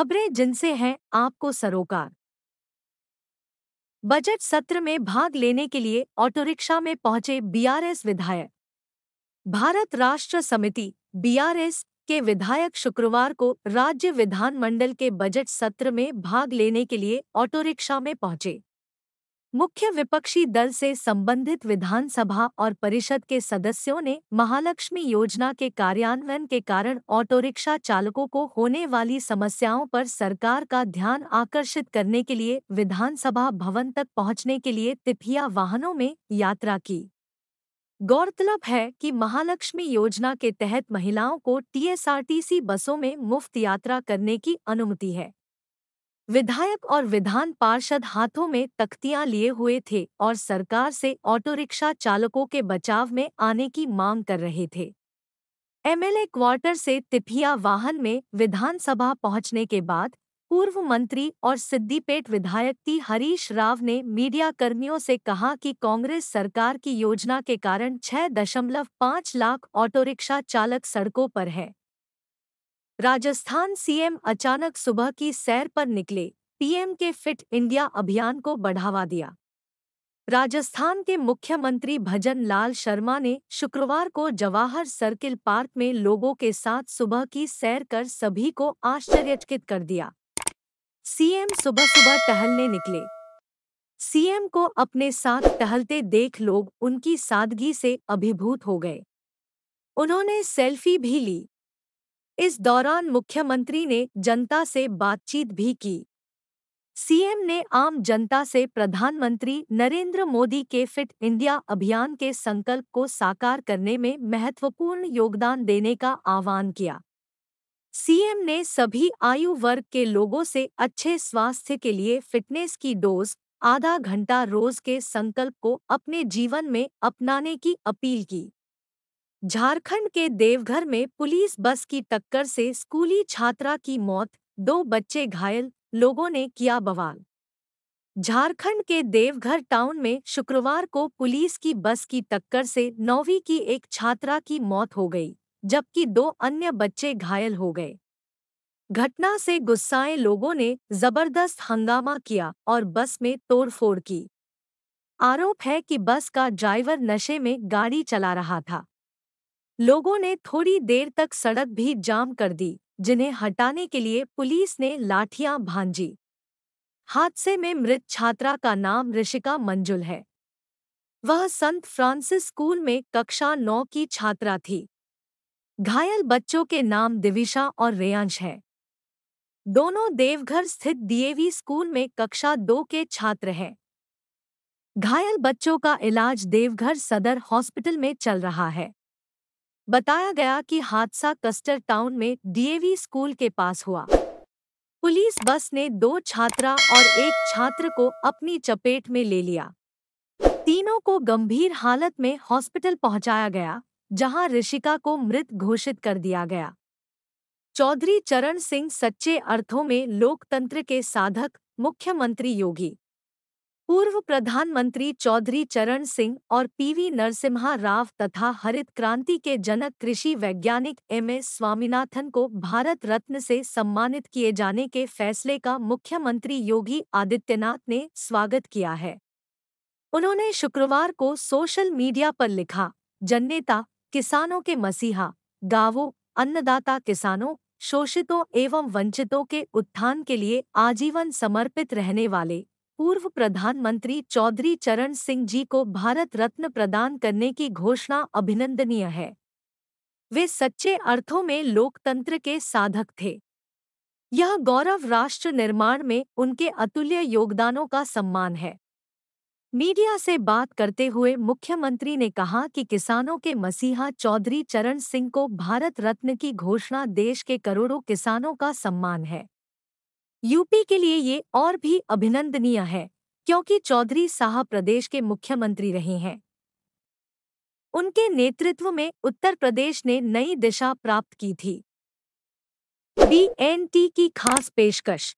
खबरें जिनसे हैं आपको सरोकार बजट सत्र में भाग लेने के लिए ऑटो रिक्शा में पहुंचे बीआरएस विधायक भारत राष्ट्र समिति बीआरएस के विधायक शुक्रवार को राज्य विधानमंडल के बजट सत्र में भाग लेने के लिए ऑटो रिक्शा में पहुंचे मुख्य विपक्षी दल से संबंधित विधानसभा और परिषद के सदस्यों ने महालक्ष्मी योजना के कार्यान्वयन के कारण ऑटो रिक्शा चालकों को होने वाली समस्याओं पर सरकार का ध्यान आकर्षित करने के लिए विधानसभा भवन तक पहुंचने के लिए तिफिया वाहनों में यात्रा की गौरतलब है कि महालक्ष्मी योजना के तहत महिलाओं को टीएसआरटीसी बसों में मुफ्त यात्रा करने की अनुमति है विधायक और विधान पार्षद हाथों में तख्तियां लिए हुए थे और सरकार से ऑटो रिक्शा चालकों के बचाव में आने की मांग कर रहे थे एमएलए क्वार्टर से तिपिया वाहन में विधानसभा पहुंचने के बाद पूर्व मंत्री और सिद्दीपेट विधायक ती हरीश राव ने मीडिया कर्मियों से कहा कि कांग्रेस सरकार की योजना के कारण 6.5 लाख ऑटो रिक्शा चालक सड़कों पर हैं राजस्थान सीएम अचानक सुबह की सैर पर निकले पीएम के फिट इंडिया अभियान को बढ़ावा दिया राजस्थान के मुख्यमंत्री भजन लाल शर्मा ने शुक्रवार को जवाहर सर्किल पार्क में लोगों के साथ सुबह की सैर कर सभी को आश्चर्यचकित कर दिया सीएम सुबह सुबह टहलने निकले सीएम को अपने साथ टहलते देख लोग उनकी सादगी से अभिभूत हो गए उन्होंने सेल्फी भी ली इस दौरान मुख्यमंत्री ने जनता से बातचीत भी की सीएम ने आम जनता से प्रधानमंत्री नरेंद्र मोदी के फिट इंडिया अभियान के संकल्प को साकार करने में महत्वपूर्ण योगदान देने का आह्वान किया सीएम ने सभी आयु वर्ग के लोगों से अच्छे स्वास्थ्य के लिए फिटनेस की डोज आधा घंटा रोज के संकल्प को अपने जीवन में अपनाने की अपील की झारखंड के देवघर में पुलिस बस की टक्कर से स्कूली छात्रा की मौत दो बच्चे घायल लोगों ने किया बवाल झारखंड के देवघर टाउन में शुक्रवार को पुलिस की बस की टक्कर से नौवीं की एक छात्रा की मौत हो गई जबकि दो अन्य बच्चे घायल हो गए घटना से गुस्साए लोगों ने जबरदस्त हंगामा किया और बस में तोड़फोड़ की आरोप है कि बस का ड्राइवर नशे में गाड़ी चला रहा था लोगों ने थोड़ी देर तक सड़क भी जाम कर दी जिन्हें हटाने के लिए पुलिस ने लाठियां भांजी हादसे में मृत छात्रा का नाम ऋषिका मंजुल है वह संत फ्रांसिस स्कूल में कक्षा नौ की छात्रा थी घायल बच्चों के नाम दिविशा और रेयांश हैं दोनों देवघर स्थित डीएवी स्कूल में कक्षा दो के छात्र हैं घायल बच्चों का इलाज देवघर सदर हॉस्पिटल में चल रहा है बताया गया कि हादसा कस्टर टाउन में डीएवी स्कूल के पास हुआ पुलिस बस ने दो छात्रा और एक छात्र को अपनी चपेट में ले लिया तीनों को गंभीर हालत में हॉस्पिटल पहुंचाया गया जहां ऋषिका को मृत घोषित कर दिया गया चौधरी चरण सिंह सच्चे अर्थों में लोकतंत्र के साधक मुख्यमंत्री योगी पूर्व प्रधानमंत्री चौधरी चरण सिंह और पीवी नरसिम्हा राव तथा हरित क्रांति के जनक कृषि वैज्ञानिक एम एस स्वामीनाथन को भारत रत्न से सम्मानित किए जाने के फैसले का मुख्यमंत्री योगी आदित्यनाथ ने स्वागत किया है उन्होंने शुक्रवार को सोशल मीडिया पर लिखा जननेता किसानों के मसीहा गावों अन्नदाता किसानों शोषितों एवं वंचितों के उत्थान के लिए आजीवन समर्पित रहने वाले पूर्व प्रधानमंत्री चौधरी चरण सिंह जी को भारत रत्न प्रदान करने की घोषणा अभिनंदनीय है वे सच्चे अर्थों में लोकतंत्र के साधक थे यह गौरव राष्ट्र निर्माण में उनके अतुल्य योगदानों का सम्मान है मीडिया से बात करते हुए मुख्यमंत्री ने कहा कि किसानों के मसीहा चौधरी चरण सिंह को भारत रत्न की घोषणा देश के करोड़ों किसानों का सम्मान है यूपी के लिए ये और भी अभिनंदनीय है क्योंकि चौधरी साहब प्रदेश के मुख्यमंत्री रहे हैं उनके नेतृत्व में उत्तर प्रदेश ने नई दिशा प्राप्त की थी बी की खास पेशकश